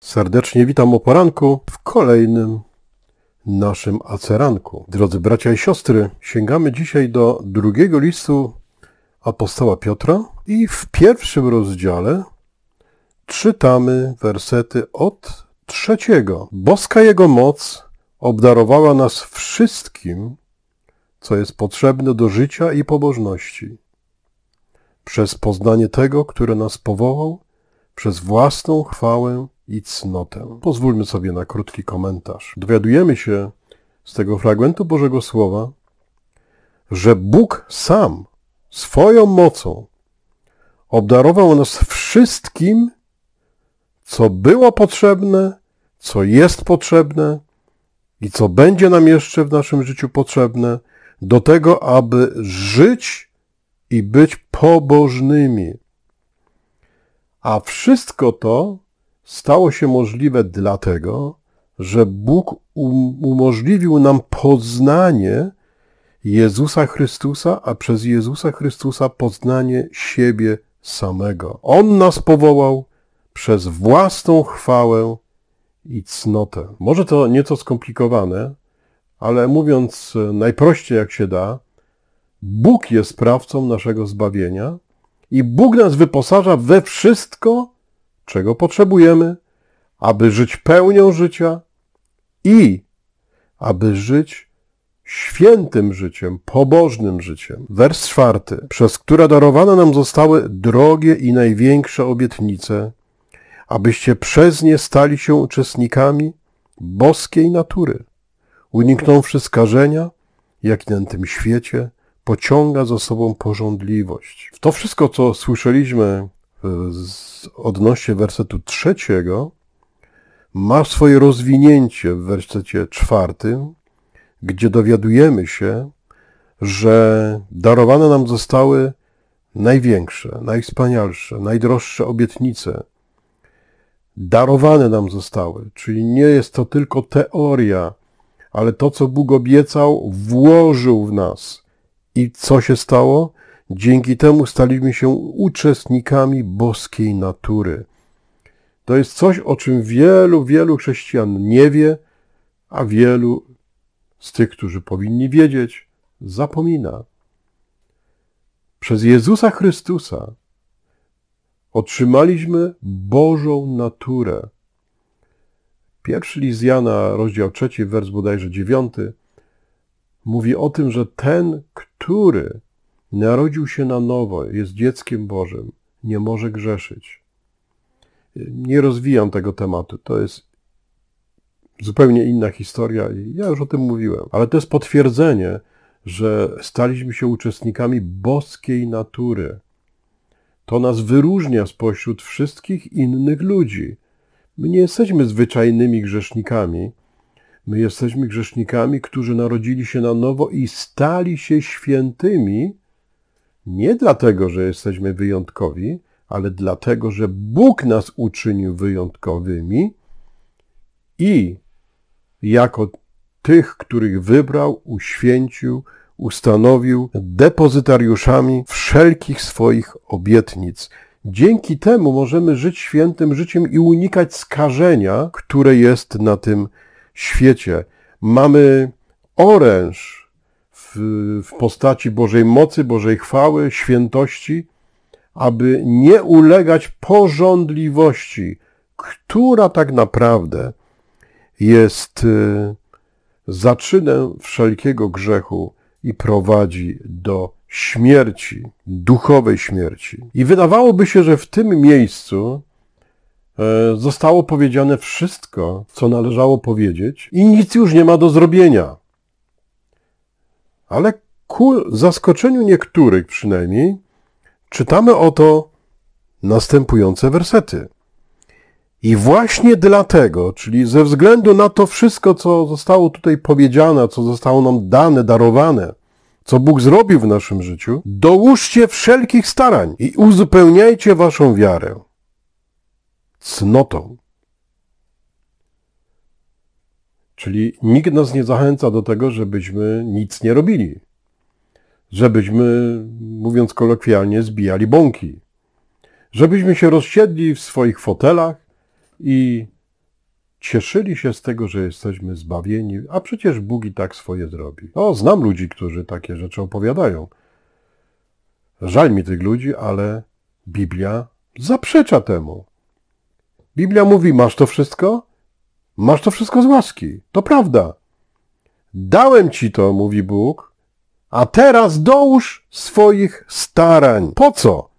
Serdecznie witam o poranku w kolejnym naszym aceranku. Drodzy bracia i siostry, sięgamy dzisiaj do drugiego listu apostoła Piotra i w pierwszym rozdziale czytamy wersety od trzeciego. Boska Jego moc obdarowała nas wszystkim, co jest potrzebne do życia i pobożności. Przez poznanie tego, które nas powołał, przez własną chwałę i cnotę. Pozwólmy sobie na krótki komentarz. Dowiadujemy się z tego fragmentu Bożego Słowa, że Bóg sam swoją mocą obdarował nas wszystkim, co było potrzebne, co jest potrzebne i co będzie nam jeszcze w naszym życiu potrzebne, do tego, aby żyć i być pobożnymi. A wszystko to stało się możliwe dlatego, że Bóg um-, umożliwił nam poznanie Jezusa Chrystusa, a przez Jezusa Chrystusa poznanie siebie samego. On nas powołał przez własną chwałę i cnotę. Może to nieco skomplikowane, ale mówiąc e, najprościej jak się da, Bóg jest sprawcą naszego zbawienia i Bóg nas wyposaża we wszystko, czego potrzebujemy, aby żyć pełnią życia i aby żyć świętym życiem, pobożnym życiem. Wers czwarty, przez które darowane nam zostały drogie i największe obietnice, abyście przez nie stali się uczestnikami boskiej natury, uniknąwszy skażenia, jak na tym świecie pociąga za sobą porządliwość. W to wszystko, co słyszeliśmy z, odnośnie wersetu trzeciego ma swoje rozwinięcie w wersecie czwartym, gdzie dowiadujemy się, że darowane nam zostały największe, najwspanialsze, najdroższe obietnice. Darowane nam zostały, czyli nie jest to tylko teoria, ale to, co Bóg obiecał, włożył w nas. I co się stało? Dzięki temu staliśmy się uczestnikami boskiej natury. To jest coś, o czym wielu, wielu chrześcijan nie wie, a wielu z tych, którzy powinni wiedzieć, zapomina. Przez Jezusa Chrystusa otrzymaliśmy Bożą naturę. Pierwszy list Jana, rozdział trzeci, wers bodajże dziewiąty, mówi o tym, że ten, który Narodził się na nowo, jest dzieckiem Bożym, nie może grzeszyć. Nie rozwijam tego tematu, to jest zupełnie inna historia i ja już o tym mówiłem, ale to jest potwierdzenie, że staliśmy się uczestnikami boskiej natury. To nas wyróżnia spośród wszystkich innych ludzi. My nie jesteśmy zwyczajnymi grzesznikami. My jesteśmy grzesznikami, którzy narodzili się na nowo i stali się świętymi nie dlatego, że jesteśmy wyjątkowi, ale dlatego, że Bóg nas uczynił wyjątkowymi i jako tych, których wybrał, uświęcił, ustanowił depozytariuszami wszelkich swoich obietnic. Dzięki temu możemy żyć świętym życiem i unikać skażenia, które jest na tym świecie. Mamy oręż, w, postaci Bożej mocy, Bożej chwały, świętości, aby nie ulegać porządliwości, która tak naprawdę jest y, zaczynem wszelkiego grzechu i prowadzi do śmierci, duchowej śmierci. I wydawałoby się, że w tym miejscu e, zostało powiedziane wszystko, co należało powiedzieć, i nic już nie ma do zrobienia ale ku zaskoczeniu niektórych przynajmniej czytamy oto następujące wersety. I właśnie dlatego, czyli ze względu na to wszystko, co zostało tutaj powiedziane, co zostało nam dane, darowane, co Bóg zrobił w naszym życiu, dołóżcie wszelkich starań i uzupełniajcie waszą wiarę cnotą. Czyli nikt nas nie zachęca do tego, żebyśmy nic nie robili, żebyśmy, mówiąc kolokwialnie, zbijali bąki, żebyśmy się rozsiedli w swoich fotelach i cieszyli się z tego, że jesteśmy zbawieni, a przecież Bóg i tak swoje zrobi. O, znam ludzi, którzy takie rzeczy opowiadają. Żal mi tych ludzi, ale Biblia zaprzecza temu. Biblia mówi, masz to wszystko? Masz to wszystko z łaski. To prawda. Dałem ci to, mówi Bóg, a teraz dołóż swoich starań. Po co?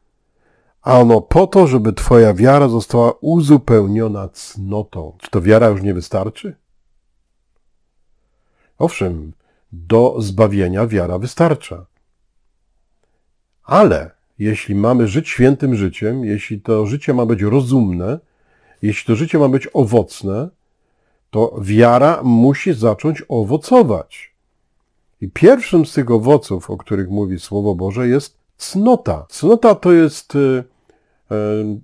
Ano po to, żeby twoja wiara została uzupełniona cnotą. Czy to wiara już nie wystarczy? Owszem, do zbawienia wiara wystarcza. Ale jeśli mamy żyć świętym życiem, jeśli to życie ma być rozumne, jeśli to życie ma być owocne, to wiara musi zacząć owocować. I pierwszym z tych owoców, o których mówi Słowo Boże, jest cnota. Cnota to jest y, y,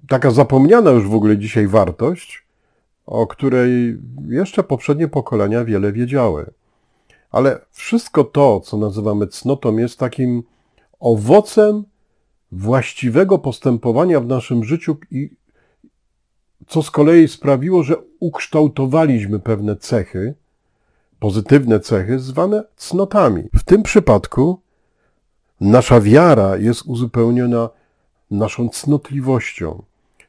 taka zapomniana już w ogóle dzisiaj wartość, o której jeszcze poprzednie pokolenia wiele wiedziały. Ale wszystko to, co nazywamy cnotą, jest takim owocem właściwego postępowania w naszym życiu i co z kolei sprawiło, że ukształtowaliśmy pewne cechy, pozytywne cechy, zwane cnotami. W tym przypadku nasza wiara jest uzupełniona naszą cnotliwością.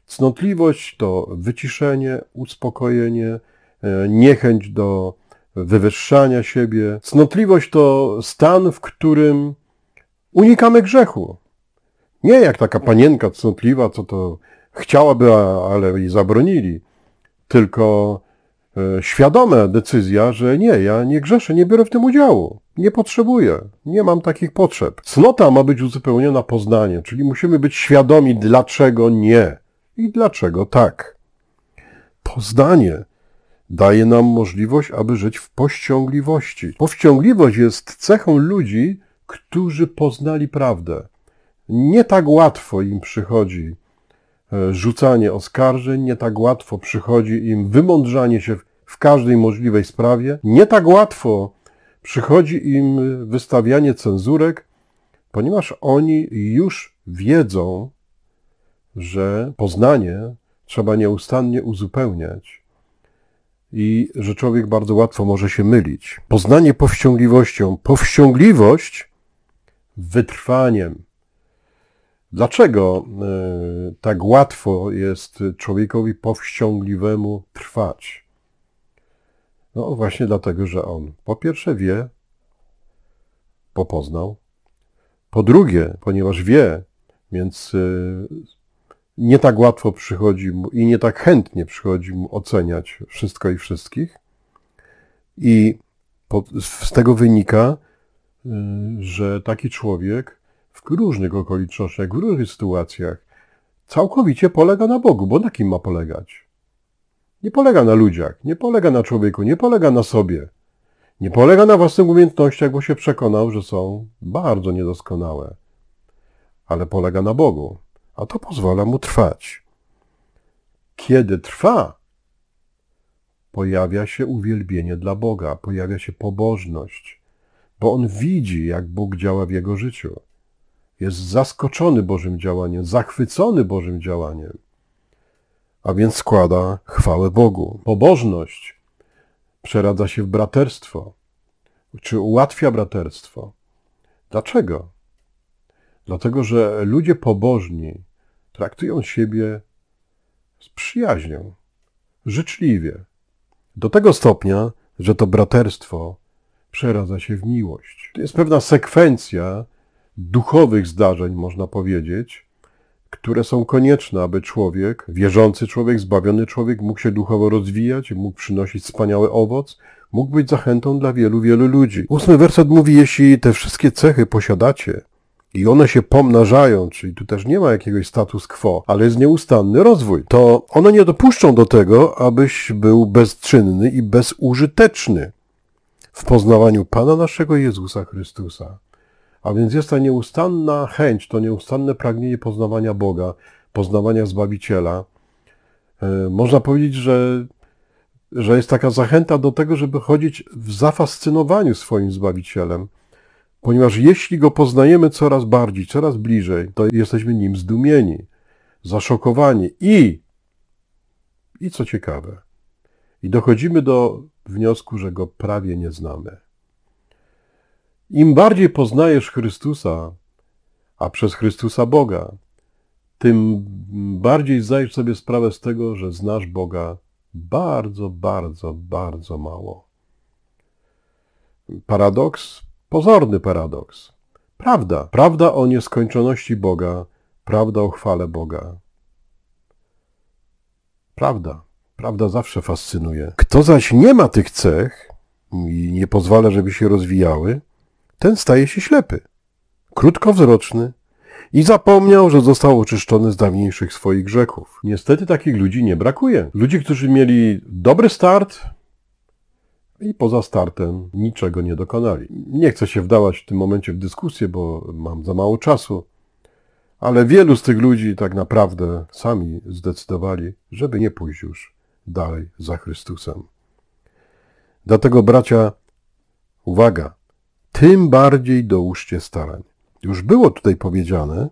Cnotliwość to wyciszenie, uspokojenie, e, niechęć do wywyższania siebie. Cnotliwość to stan, w którym unikamy grzechu. Nie jak taka panienka cnotliwa, co to chciałaby, ale jej zabronili tylko e, świadoma decyzja, że nie, ja nie grzeszę, nie biorę w tym udziału, nie potrzebuję, nie mam takich potrzeb. Cnota ma być uzupełniona poznaniem, czyli musimy być świadomi, dlaczego nie i dlaczego tak. Poznanie daje nam możliwość, aby żyć w pościągliwości. Powściągliwość jest cechą ludzi, którzy poznali prawdę. Nie tak łatwo im przychodzi E, rzucanie oskarżeń, nie tak łatwo przychodzi im wymądrzanie się w każdej możliwej sprawie, nie tak łatwo przychodzi im wystawianie cenzurek, ponieważ oni już wiedzą, że poznanie trzeba nieustannie uzupełniać i że człowiek bardzo łatwo może się mylić. Poznanie powściągliwością, powściągliwość wytrwaniem. Dlaczego e, tak łatwo jest człowiekowi powściągliwemu trwać? No właśnie dlatego, że on po pierwsze wie, popoznał, po drugie, ponieważ wie, więc e, nie tak łatwo przychodzi mu i nie tak chętnie przychodzi mu oceniać wszystko i wszystkich. I z tego wynika, e, że taki człowiek w różnych okolicznościach, w różnych sytuacjach, całkowicie polega na Bogu, bo na kim ma polegać? Nie polega na ludziach, nie polega na człowieku, nie polega na sobie. Nie polega na własnych umiejętnościach, bo się przekonał, że są bardzo niedoskonałe. Ale polega na Bogu, a to pozwala mu trwać. Kiedy trwa, pojawia się uwielbienie dla Boga, pojawia się pobożność, bo on widzi, jak Bóg działa w jego życiu jest zaskoczony Bożym działaniem, zachwycony Bożym działaniem, a więc składa chwałę Bogu. Pobożność przeradza się w braterstwo, czy ułatwia braterstwo. Dlaczego? Dlatego, że ludzie pobożni traktują siebie z przyjaźnią, życzliwie, do tego stopnia, że to braterstwo przeradza się w miłość. To jest pewna sekwencja, duchowych zdarzeń, można powiedzieć, które są konieczne, aby człowiek, wierzący człowiek, zbawiony człowiek mógł się duchowo rozwijać, mógł przynosić wspaniały owoc, mógł być zachętą dla wielu, wielu ludzi. Ósmy werset mówi, jeśli te wszystkie cechy posiadacie i one się pomnażają, czyli tu też nie ma jakiegoś status quo, ale jest nieustanny rozwój, to one nie dopuszczą do tego, abyś był bezczynny i bezużyteczny w poznawaniu Pana naszego Jezusa Chrystusa. A więc jest ta nieustanna chęć, to nieustanne pragnienie poznawania Boga, poznawania Zbawiciela. E, można powiedzieć, że, że jest taka zachęta do tego, żeby chodzić w zafascynowaniu swoim Zbawicielem, ponieważ jeśli go poznajemy coraz bardziej, coraz bliżej, to jesteśmy nim zdumieni, zaszokowani i, i co ciekawe, i dochodzimy do wniosku, że go prawie nie znamy. Im bardziej poznajesz Chrystusa, a przez Chrystusa Boga, tym bardziej zdajesz sobie sprawę z tego, że znasz Boga bardzo, bardzo, bardzo mało. Paradoks, pozorny paradoks. Prawda, prawda o nieskończoności Boga, prawda o chwale Boga. Prawda, prawda zawsze fascynuje. Kto zaś nie ma tych cech i nie pozwala, żeby się rozwijały, ten staje się ślepy, krótkowzroczny i zapomniał, że został oczyszczony z dawniejszych swoich grzechów. Niestety takich ludzi nie brakuje. Ludzi, którzy mieli dobry start i poza startem niczego nie dokonali. Nie chcę się wdawać w tym momencie w dyskusję, bo mam za mało czasu. Ale wielu z tych ludzi tak naprawdę sami zdecydowali, żeby nie pójść już dalej za Chrystusem. Dlatego, bracia, uwaga! tym bardziej dołóżcie starań. Już było tutaj powiedziane,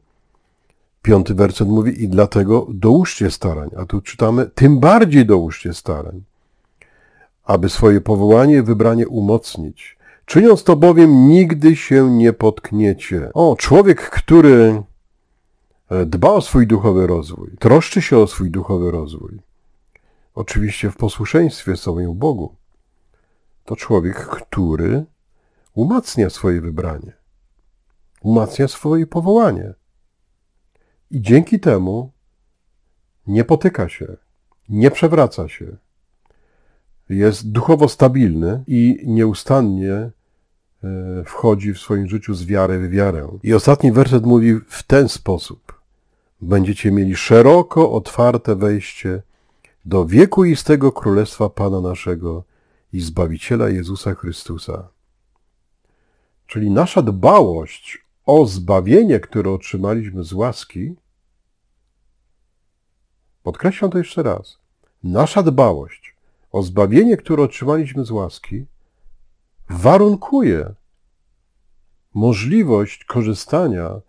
piąty werset mówi i dlatego dołóżcie starań, a tu czytamy tym bardziej dołóżcie starań, aby swoje powołanie, wybranie umocnić. Czyniąc to bowiem nigdy się nie potkniecie. O, człowiek, który e, dba o swój duchowy rozwój, troszczy się o swój duchowy rozwój, oczywiście w posłuszeństwie samemu Bogu, to człowiek, który umacnia swoje wybranie, umacnia swoje powołanie. I dzięki temu nie potyka się, nie przewraca się. Jest duchowo stabilny i nieustannie e, wchodzi w swoim życiu z wiary w wiarę. I ostatni werset mówi w ten sposób. Będziecie mieli szeroko otwarte wejście do wiekuistego Królestwa Pana naszego i Zbawiciela Jezusa Chrystusa. Czyli nasza dbałość o zbawienie, które otrzymaliśmy z łaski, podkreślam to jeszcze raz, nasza dbałość o zbawienie, które otrzymaliśmy z łaski, warunkuje możliwość korzystania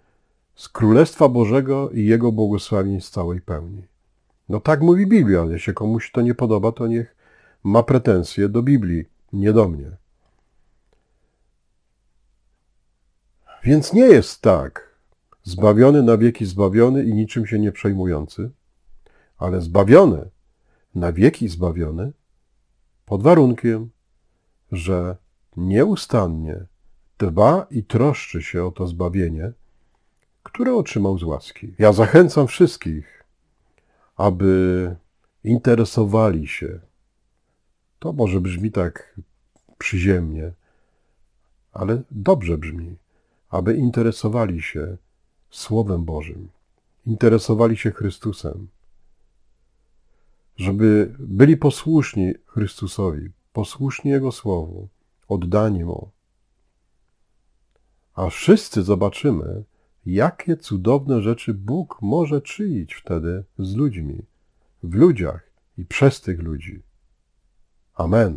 z Królestwa Bożego i Jego błogosławień z całej pełni. No tak mówi Biblia, jeśli komuś to nie podoba, to niech ma pretensje do Biblii, nie do mnie. Więc nie jest tak, zbawiony na wieki zbawiony i niczym się nie przejmujący, ale zbawiony na wieki zbawiony pod warunkiem, że nieustannie dba i troszczy się o to zbawienie, które otrzymał z łaski. Ja zachęcam wszystkich, aby interesowali się. To może brzmi tak przyziemnie, ale dobrze brzmi aby interesowali się Słowem Bożym, interesowali się Chrystusem, żeby byli posłuszni Chrystusowi, posłuszni Jego Słowu, oddani Mu. A wszyscy zobaczymy, jakie cudowne rzeczy Bóg może czynić wtedy z ludźmi, w ludziach i przez tych ludzi. Amen.